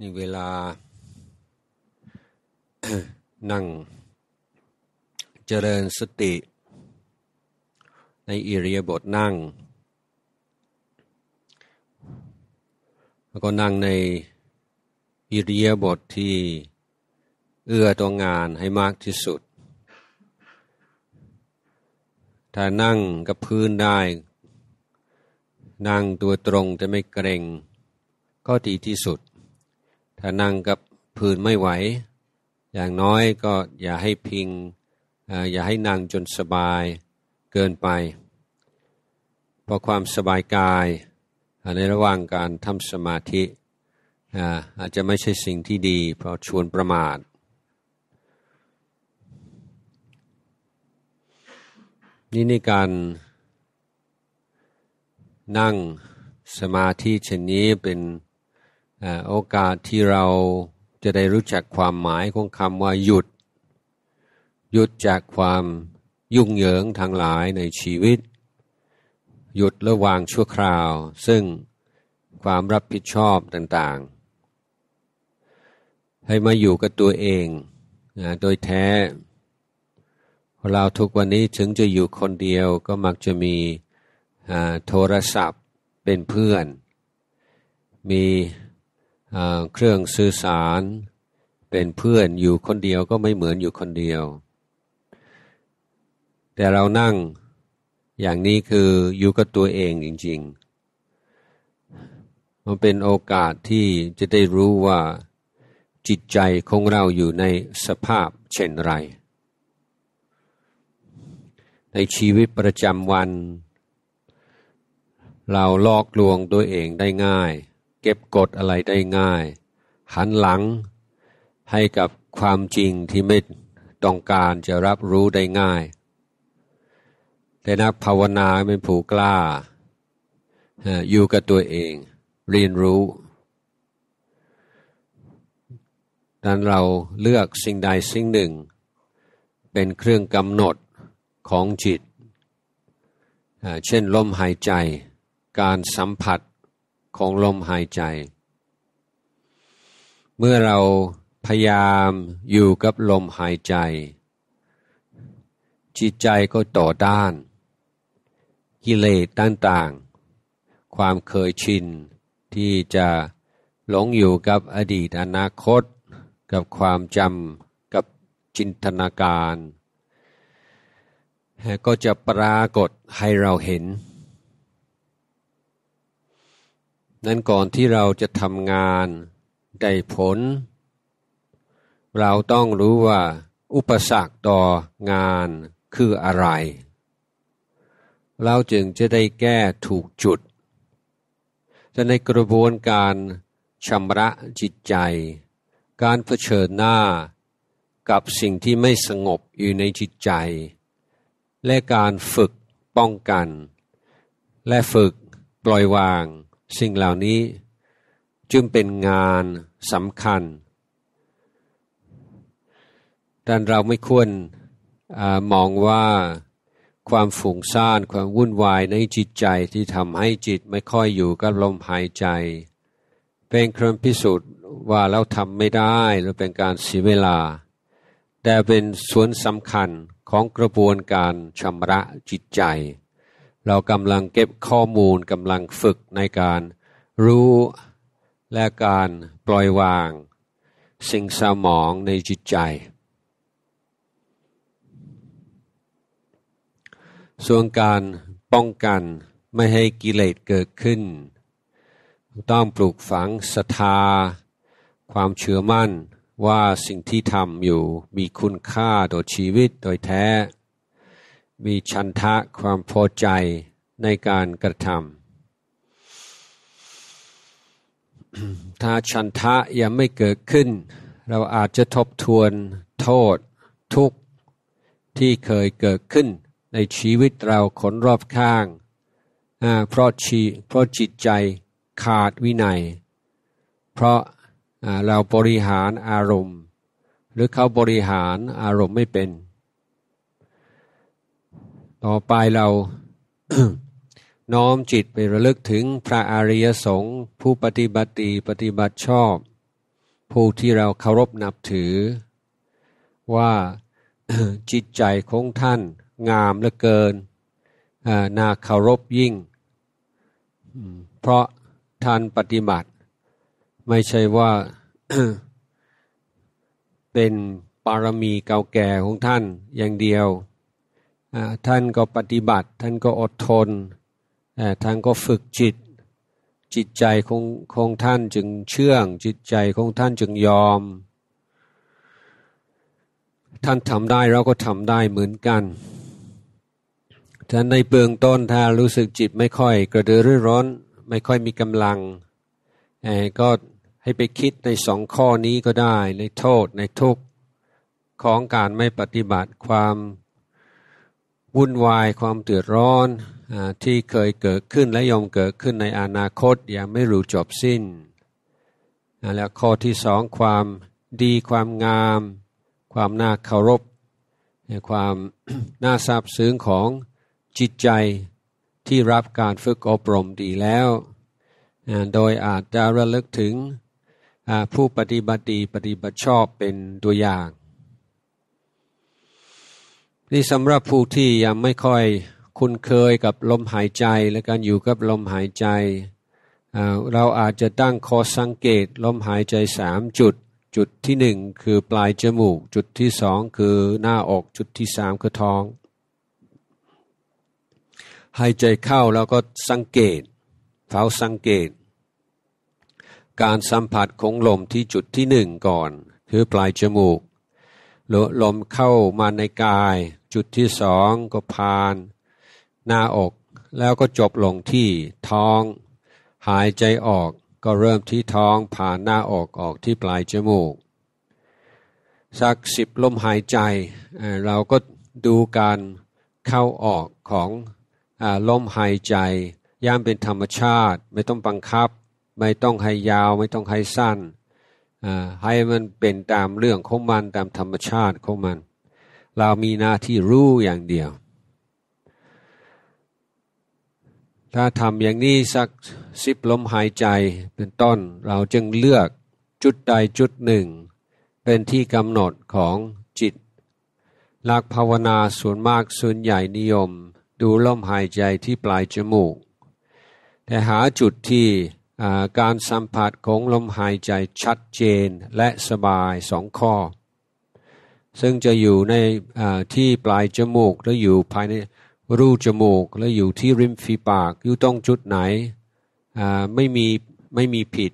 นี่เวลานั่งเจริญสติ ในอิริยาบถนั่ง แล้วก็นั่งในอิริยาบถทที่เอื้อต่องานให้มากที่สุด ถ้านั่งกับพื้นได้นั่งตัวตรงจะไม่เกรงก็ดีที่สุด้านั่งกับพื้นไม่ไหว อย่างน้อยก็อย่าให้พิง อย่าให้นั่งจนสบายเกินไป เพราะความสบายกาย ในระหว่างการทำสมาธิ อาจจะไม่ใช่สิ่งที่ดีเพราะชวนประมาท นี่ในการ นั่งสมาธิชนนี้เป็นโอกาสที่เราจะได้รู้จักความหมายของคำว่าหยุด หยุดจากความยุ่งเหยิงทางหลายในชีวิต หยุดระวางชั่วคราว ซึ่งความรับผิดชอบต่างๆ ให้มาอยู่กับตัวเองนะโดยแท้ เราทุกวันนี้ถึงจะอยู่คนเดียวก็มักจะมีโทรศัพท์เป็นเพื่อน มีเครื่องสื่อสารเป็นเพื่อนอยู่คนเดียวก็ไม่เหมือนอยู่คนเดียว แต่เรานั่งอย่างนี้คืออยู่กับตัวเองจริง ๆ มันเป็นโอกาสที่จะได้รู้ว่าจิตใจของเราอยู่ในสภาพเช่นไร ในชีวิตประจำวัน เราลอกลวงตัวเองได้ง่ายเก็บกดอะไรได้ง่าย หันหลังให้กับความจริงที่ไม่ต้องการจะรับรู้ได้ง่าย แต่นักภาวนาเป็นผู้กล้า อยู่กับตัวเองเรียนรู้ ดังนเราเลือกสิ่งใดสิ่งหนึ่ง เป็นเครื่องกำหนดของจิต เช่นลมหายใจการสัมผัสของลมหายใจ เมื่อเราพยายามอยู่กับลมหายใจ จิตใจก็ต่อด้าน กิเลสต่างๆ ความเคยชิน ที่จะหลงอยู่กับอดีตอนาคต กับความจำกับจินตนาการ ก็จะปรากฏให้เราเห็นนั้นก่อนที่เราจะทำงานได้ผล เราต้องรู้ว่า อุปสรรคต่องานคืออะไร เราจึงจะได้แก้ถูกจุดแต่ในกระบวนการชำระจิตใจ การเผชิญหน้ากับสิ่งที่ไม่สงบอยู่ในจิตใจ และการฝึกป้องกัน และฝึกปล่อยวางสิ่งเหล่านี้จึงเป็นงานสำคัญดันเราไม่ควรอมองว่าความฝุ่งซ่านความวุ่นวายในจิตใจที่ทำให้จิตไม่ค่อยอยู่กับลมหายใจ เป็นเครื่องพิสูจน์ว่าเราทำไม่ได้หรือเป็นการเสียเวลา แต่เป็นส่วนสำคัญของกระบวนการชำระจิตใจเรากำลังเก็บข้อมูลกำลังฝึกในการรู้ และการปล่อยวาง สิ่งสมองในจิตใจ ส่วนการป้องกันไม่ให้กิเลสเกิดขึ้น ต้องปลูกฝังศรัทธาความเชื่อมั่นว่าสิ่งที่ทำอยู่มีคุณค่าต่อชีวิตโดยแท้มีชันทะความพอใจในการกระทำถ้าชันทะยังไม่เกิดขึ้น เราอาจจะทบทวนโทษ ทุกข์ที่เคยเกิดขึ้นในชีวิตเราคนรอบข้างเพราะชีเพราะจิตใจขาดวินัย เพราะเราบริหารอารมณ์ หรือเขาบริหารอารมณ์ไม่เป็นต่อไปเราน้อมจิตไประลึกถึงพระอริยสงฆ์ผู้ปฏิบัติปฏิบัติชอบ ผู้ที่เราเคารพนับถือ ว่าจิตใจของท่าน งามเหลือเกินน่าเคารพยิ่ง เพราะท่านปฏิบัติ ไม่ใช่ว่าเป็นปารมีเก่าแก่ของท่านอย่างเดียวท่านก็ปฏิบัติท่านก็อดทนท่านก็ฝึกจิต จิตใจของของท่านจึงเชื่องจิตใจของท่านจึงยอม ท่านทำได้เราก็ทำได้เหมือนกัน ท่านในเบื้องต้น ถ้ารู้สึกจิตไม่ค่อยกระดือรือร้อนไม่ค่อยมีกำลัง ก็ให้ไปคิดในสองข้อนี้ก็ได้ในโทษในทุกข์ของการไม่ปฏิบัติความวุ่นวายความเดือดร้อนอที่เคยเกิดขึ้นและยอมเกิดขึ้นในอนาคตยังไม่รู้จบสิ้นแล้วข้อที่สองความดีความงามความน่าเคารพความน่าซาบซึ้งของจิตใจที่รับการฝึกอบรมดีแล้วโดยอาจจะระลึกถึงผู้ปฏิบัติดีปฏิบัติชอบเป็นตัวอย่างนี่สำหรับผู้ที่ยังไม่ค่อยคุ้นเคยกับลมหายใจและการอยู่กับลมหายใจ เราอาจจะตั้งคอสังเกตลมหายใจสามจุดจุดที่หนึ่งคือปลายจมูกจุดที่สองคือหน้าอกจุดที่สามคือท้อง หายใจเข้าแล้วก็สังเกตเฝ้าสังเกต การสัมผัสของลมที่จุดที่หนึ่งก่อนคือปลายจมูกลมเข้ามาในกายจุดที่สองก็ผ่าน หน้าอกแล้วก็จบลงที่ท้อง หายใจออกก็เริ่มที่ท้องผ่านหน้าอกออกที่ปลายจมูกสักสิบลมหายใจเราก็ดูการเข้าออกของอลมหายใจย่ามเป็นธรรมชาติไม่ต้องบังคับ ไม่ต้องให้ยาวไม่ต้องให้สั้นให้มันเป็นตามเรื่องของมันตามธรรมชาติของมันเรามีหน้าที่รู้อย่างเดียว ถ้าทำอย่างนี้สักสิบลมหายใจเป็นต้นเราจึงเลือกจุดใดจุดหนึ่ง เป็นที่กำหนดของจิต หลักภาวนาส่วนมาก ส่วนใหญ่นิยมดูลมหายใจที่ปลายจมูก แต่หาจุดที่การสัมผัสของลมหายใจชัดเจนและสบายสองข้อซึ่งจะอยู่ในที่ปลายจมูกแล้วอยู่ภายในรูจมูก แล้วอยู่ที่ริมฝีปาก อยู่ตรงจุดไหนไม่มีไม่มีผิด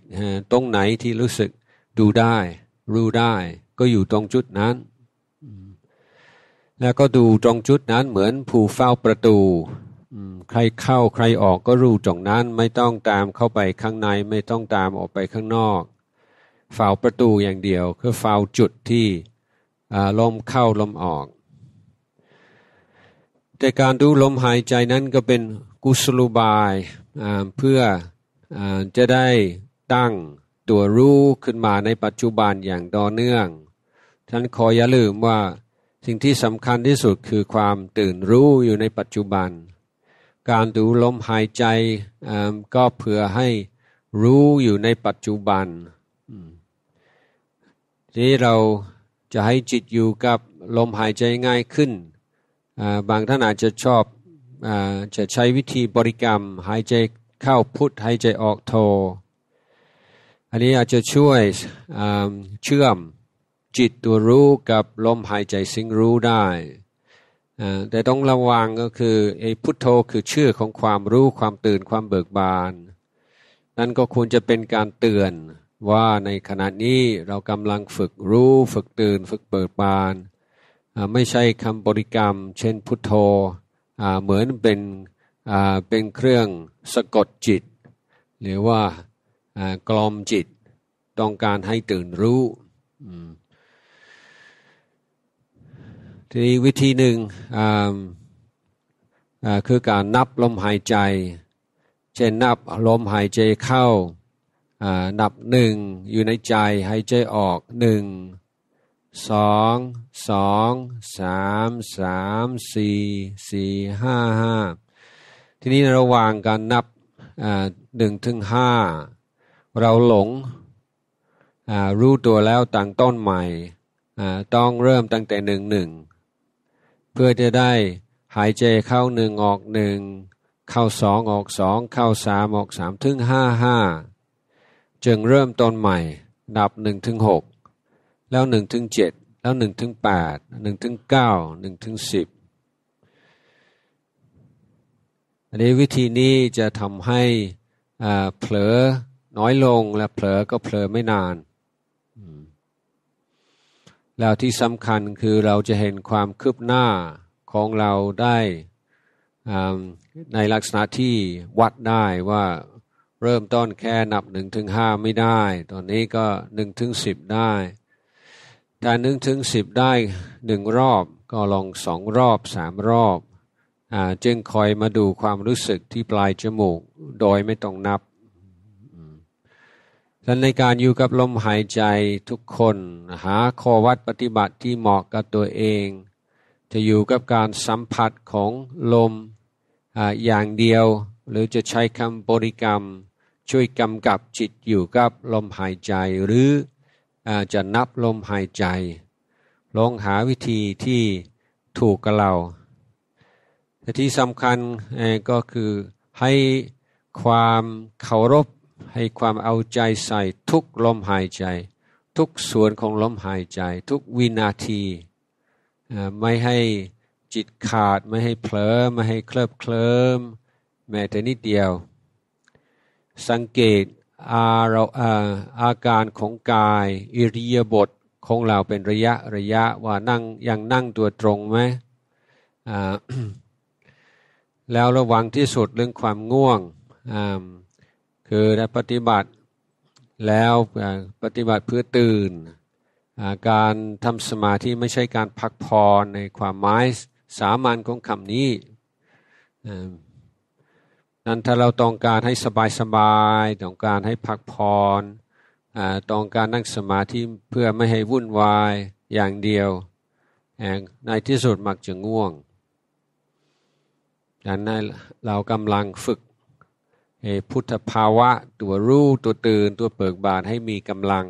ตรงไหนที่รู้สึกดูได้ รู้ได้ ก็อยู่ตรงจุดนั้น แล้วก็ดูตรงจุดนั้น เหมือนผู้เฝ้าประตูใครเข้าใครออกก็รู้ตรงนั้น ไม่ต้องตามเข้าไปข้างในไม่ต้องตามออกไปข้างนอกเฝ้าประตูอย่างเดียว คือเฝ้าจุดที่ลมเข้าลมออก แต่การดูลมหายใจนั้นก็เป็นกุศลบายเพื่ออจะได้ตั้งตัวรู้ขึ้นมาในปัจจุบันอย่างต่อเนื่องท่านขออย่าลืมว่าสิ่งที่สำคัญที่สุดคือความตื่นรู้อยู่ในปัจจุบัน การดูลมหายใจก็เพื่อให้รู้อยู่ในปัจจุบันที่เราจะให้จิตอยู่กับลมหายใจง่ายขึ้น บางท่านอาจจะชอบอจะใช้วิธีบริกรรมหายใจเข้าพุทหายใจออกโทอันนี้อาจจะช่วยเชื่อมจิตตัวรู้กับลมหายใจสิ่งรู้ได้ แต่ต้องระวังก็คือไอ้พุทโธคือชื่อของความรู้ความตื่นความเบิกบานนั่นก็ควรจะเป็นการเตือนว่าในขณะนี้เรากำลังฝึกรู้ฝึกตื่นฝึกเปิดบาน ไม่ใช่คำบริกรรม เช่นพุทโธเหมือนเป็นเป็นเครื่องสะกดจิต หรือว่ากลอมจิตต้องการให้ตื่นรู้ทีนี้วิธีหนึ่งคือการนับลมหายใจ เช่นนับลมหายใจเข้านับหนึ่งอยู่ในใจหายใจออกหนึ่งสองสองสามสามสี่สี่ห้าห้าทีนี้ระหว่างการนับหนึ่งถึงห้าเราหลงรู้ตัวแล้วตั้งต้นใหม่ต้องเริ่มตั้งแต่หนึ่งหนึ่งเพื่อจะได้หายใจเข้าหนึ่งออกหนึ่งเข้าสองออกสองเข้าสามออกสามถึงห้าห้าจึงเริ่มต้นใหม่นับ1นถึงหแล้ว1นถึงเแล้ว1นถึงแปดหนึ่งถึงเก้าหนึ่งถึงสิบอันนี้วิธีนี้จะทำให้เผลอน้อยลงและเผลอก็เผลอไม่นาน แล้วที่สำคัญคือเราจะเห็นความคืบหน้าของเราได้ในลักษณะที่วัดได้ว่าเริ่มต้นแค่นับหนึ่งถึงห้าไม่ได้ ตอนนี้ก็หนึ่งถึงสิบได้ถ้าหนึ่งถึงสิบได้หนึ่งรอบก็ลองสองรอบสามรอบอจึงคอยมาดูความรู้สึกที่ปลายจมูกโดยไม่ต้องนับดังในการอยู่กับลมหายใจทุกคนหาข้อวัดปฏิบัติที่เหมาะกับตัวเอง จะอยู่กับการสัมผัสของลมออย่างเดียว หรือจะใช้คำบริกรรมช่วยกำกับจิตอยู่กับลมหายใจหรืออาจจะนับลมหายใจ ลองหาวิธีที่ถูกกับเราแต่ที่สำคัญก็คือให้ความเคารพ ให้ความเอาใจใส่ ทุกลมหายใจ ทุกส่วนของลมหายใจ ทุกวินาที ไม่ให้จิตขาดไม่ให้เผลอไม่ให้เคลิบเคลิมแม้แต่นิดเดียวสังเกตอาเราอาการของกายอิริยาบถของเราเป็นระยะระยะว่านั่งยังนั่งตัวตรงไหม แล้วระวังที่สุดเรื่องความง่วง คือ้ปฏิบัติแล้วปฏิบัติเพื่อตื่น การทำสมาธิไม่ใช่การพักพนในความหมายสามัญของคำนี้นั้นถ้าเราต้องการให้สบายสบาย ต้องการให้พักผ่อนต้องการนั่งสมาธิเพื่อไม่ให้วุ่นวายอย่างเดียวในที่สุดมักจะง่วงดังนั้นเรากำลังฝึกพุทธภาวะตัวรู้ตัวตื่นตัวเปิกบานให้มีกำลัง